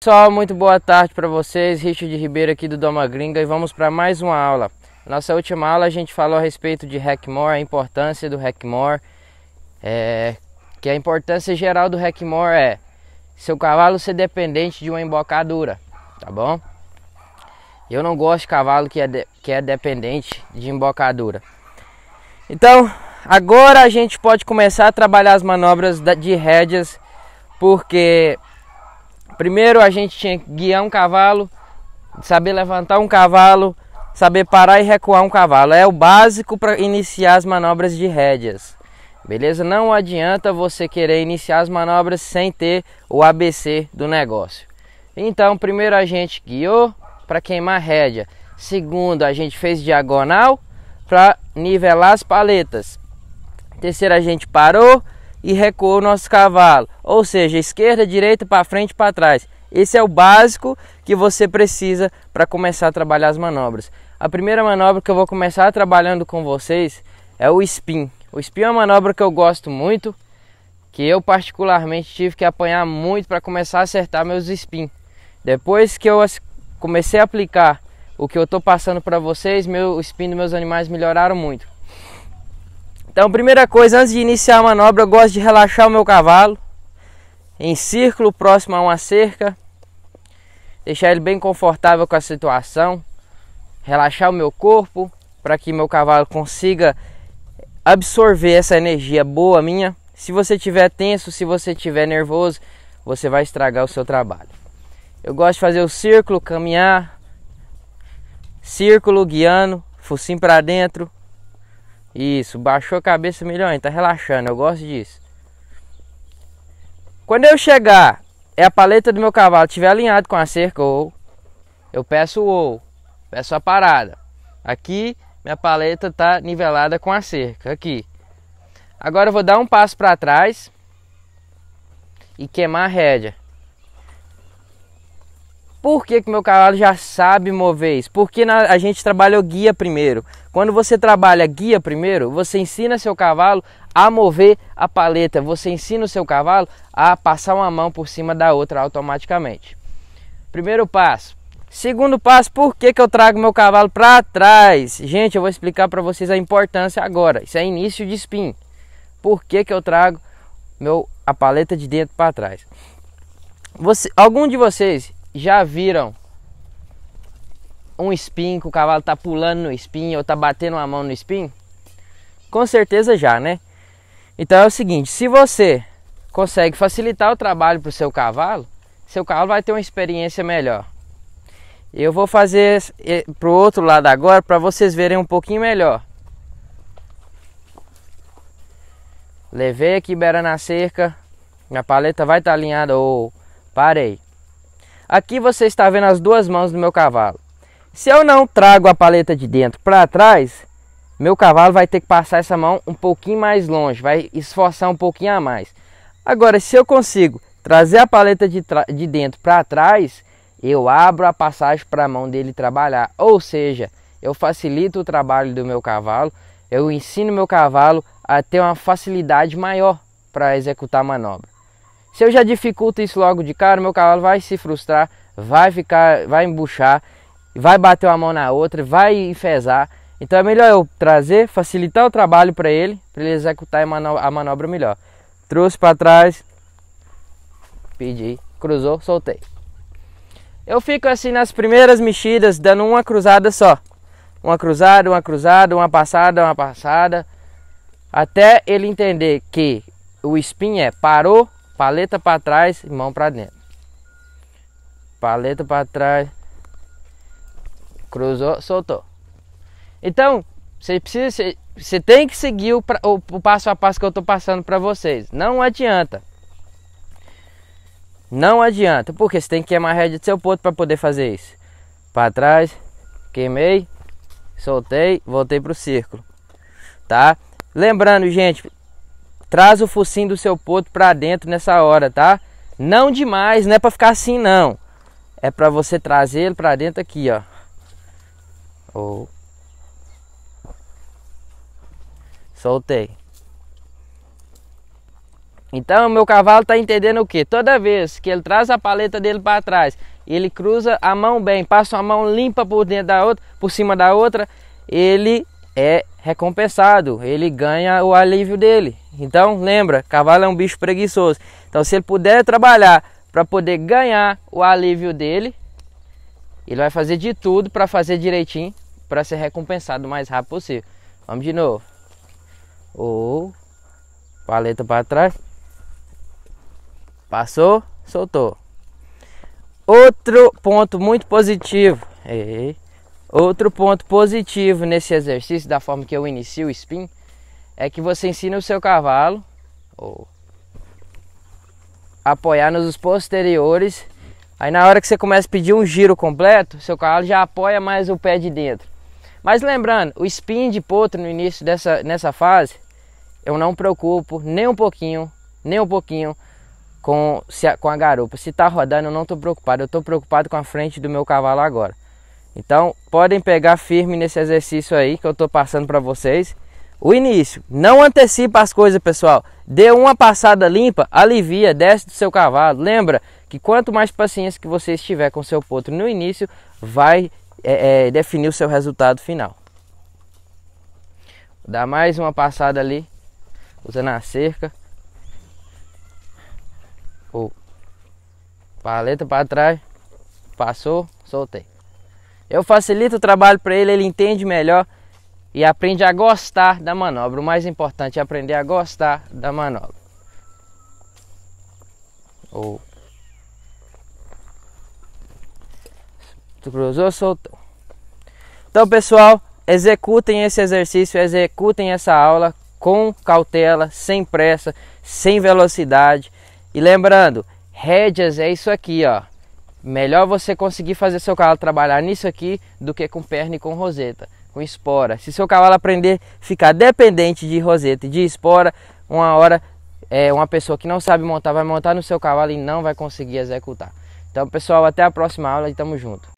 Pessoal, muito boa tarde para vocês. Richard Ribeiro aqui do Doma Gringa e vamos para mais uma aula. Nossa última aula a gente falou a respeito de Hackmore, a importância do Hackmore. É, que a importância geral do Hackmore é seu cavalo ser dependente de uma embocadura, tá bom? Eu não gosto de cavalo que é, de, que é dependente de embocadura. Então, agora a gente pode começar a trabalhar as manobras de rédeas, porque Primeiro a gente tinha que guiar um cavalo, saber levantar um cavalo, saber parar e recuar um cavalo. É o básico para iniciar as manobras de rédeas. Beleza? Não adianta você querer iniciar as manobras sem ter o ABC do negócio. Então, primeiro a gente guiou para queimar rédea. Segundo, a gente fez diagonal para nivelar as paletas. Terceiro, a gente parou e recua o nosso cavalo. Ou seja, esquerda, direita, para frente, para trás. Esse é o básico que você precisa para começar a trabalhar as manobras. A primeira manobra que eu vou começar trabalhando com vocês é o spin. O spin é uma manobra que eu gosto muito, que eu particularmente tive que apanhar muito para começar a acertar meus spin. Depois que eu comecei a aplicar o que eu estou passando para vocês, meu, o spin dos meus animais melhoraram muito. Então, primeira coisa, antes de iniciar a manobra, eu gosto de relaxar o meu cavalo em círculo próximo a uma cerca, deixar ele bem confortável com a situação, relaxar o meu corpo para que meu cavalo consiga absorver essa energia boa minha. Se você tiver tenso, se você tiver nervoso, você vai estragar o seu trabalho. Eu gosto de fazer o círculo, caminhar, círculo guiando, focinho para dentro, isso, baixou a cabeça melhor, tá relaxando, eu gosto disso. Quando eu chegar e é a paleta do meu cavalo estiver alinhada com a cerca, ou eu peço o ou, peço a parada. Aqui minha paleta está nivelada com a cerca, aqui. Agora eu vou dar um passo para trás e queimar a rédea. Por que, que meu cavalo já sabe mover isso? Porque na, a gente trabalha o guia primeiro. Quando você trabalha guia primeiro, você ensina seu cavalo a mover a paleta, você ensina o seu cavalo a passar uma mão por cima da outra automaticamente. Primeiro passo. Segundo passo, por que, que eu trago meu cavalo para trás? Gente, eu vou explicar para vocês a importância agora. Isso é início de spin. Por que, que eu trago meu, a paleta de dentro para trás? Você, algum de vocês já viram um espinho que o cavalo tá pulando no espinho ou tá batendo a mão no espinho? Com certeza já, né? Então é o seguinte, se você consegue facilitar o trabalho para o seu cavalo, seu cavalo vai ter uma experiência melhor. Eu vou fazer para o outro lado agora para vocês verem um pouquinho melhor. Levei aqui beira na cerca, minha paleta vai estar tá alinhada ou parei. Aqui você está vendo as duas mãos do meu cavalo. Se eu não trago a paleta de dentro para trás, meu cavalo vai ter que passar essa mão um pouquinho mais longe, vai esforçar um pouquinho a mais. Agora, se eu consigo trazer a paleta de, de dentro para trás, eu abro a passagem para a mão dele trabalhar. Ou seja, eu facilito o trabalho do meu cavalo, eu ensino meu cavalo a ter uma facilidade maior para executar a manobra. Se eu já dificulto isso logo de cara, meu cavalo vai se frustrar, vai ficar, vai embuchar, vai bater uma mão na outra, vai enfesar. Então é melhor eu trazer, facilitar o trabalho para ele, para ele executar a manobra melhor. Trouxe para trás, pedi, cruzou, soltei. Eu fico assim nas primeiras mexidas, dando uma cruzada só. Uma cruzada, uma cruzada, uma passada, uma passada. Até ele entender que o spin é parou, Paleta para trás e mão para dentro. Paleta para trás. Cruzou, soltou. Então, você precisa, você tem que seguir o, o, o passo a passo que eu estou passando para vocês. Não adianta. Não adianta, porque você tem que queimar a rédea do seu ponto para poder fazer isso. Para trás, queimei, soltei, voltei para o círculo. Tá? Lembrando, gente, Traz o focinho do seu potro para dentro nessa hora, tá? Não demais, não é para ficar assim não. É para você trazer ele para dentro aqui, ó. Oh. Soltei. Então, meu cavalo está entendendo o que? Toda vez que ele traz a paleta dele para trás, ele cruza a mão bem, passa uma mão limpa por dentro da outra, por cima da outra, ele é recompensado, ele ganha o alívio dele. Então, lembra, cavalo é um bicho preguiçoso. Então, se ele puder trabalhar para poder ganhar o alívio dele, ele vai fazer de tudo para fazer direitinho para ser recompensado o mais rápido possível. Vamos de novo. Ou paleta para trás. Passou, soltou. Outro ponto muito positivo. Ei. Outro ponto positivo nesse exercício, da forma que eu inicio o spin, é que você ensina o seu cavalo a apoiar nos posteriores. Aí na hora que você começa a pedir um giro completo, seu cavalo já apoia mais o pé de dentro. Mas lembrando, o spin de potro no início dessa nessa fase, eu não me preocupo nem um pouquinho, nem um pouquinho com, se a, com a garupa. Se tá rodando, eu não tô preocupado. Eu tô preocupado com a frente do meu cavalo agora. Então, podem pegar firme nesse exercício aí que eu estou passando para vocês. O início, não antecipa as coisas, pessoal. Dê uma passada limpa, alivia, desce do seu cavalo. Lembra que quanto mais paciência que você estiver com seu potro no início, vai é, é, definir o seu resultado final. Dá mais uma passada ali, usando a cerca. Ou paleta para trás, passou, soltei. Eu facilito o trabalho para ele, ele entende melhor e aprende a gostar da manobra. O mais importante é aprender a gostar da manobra. Ou oh. cruzou, soltou. Então, pessoal, executem esse exercício, executem essa aula com cautela, sem pressa, sem velocidade. E lembrando, rédeas é isso aqui, ó. Melhor você conseguir fazer seu cavalo trabalhar nisso aqui do que com perna e com roseta, com espora. Se seu cavalo aprender a ficar dependente de roseta e de espora, uma hora é, uma pessoa que não sabe montar vai montar no seu cavalo e não vai conseguir executar. Então, pessoal, até a próxima aula e tamo junto.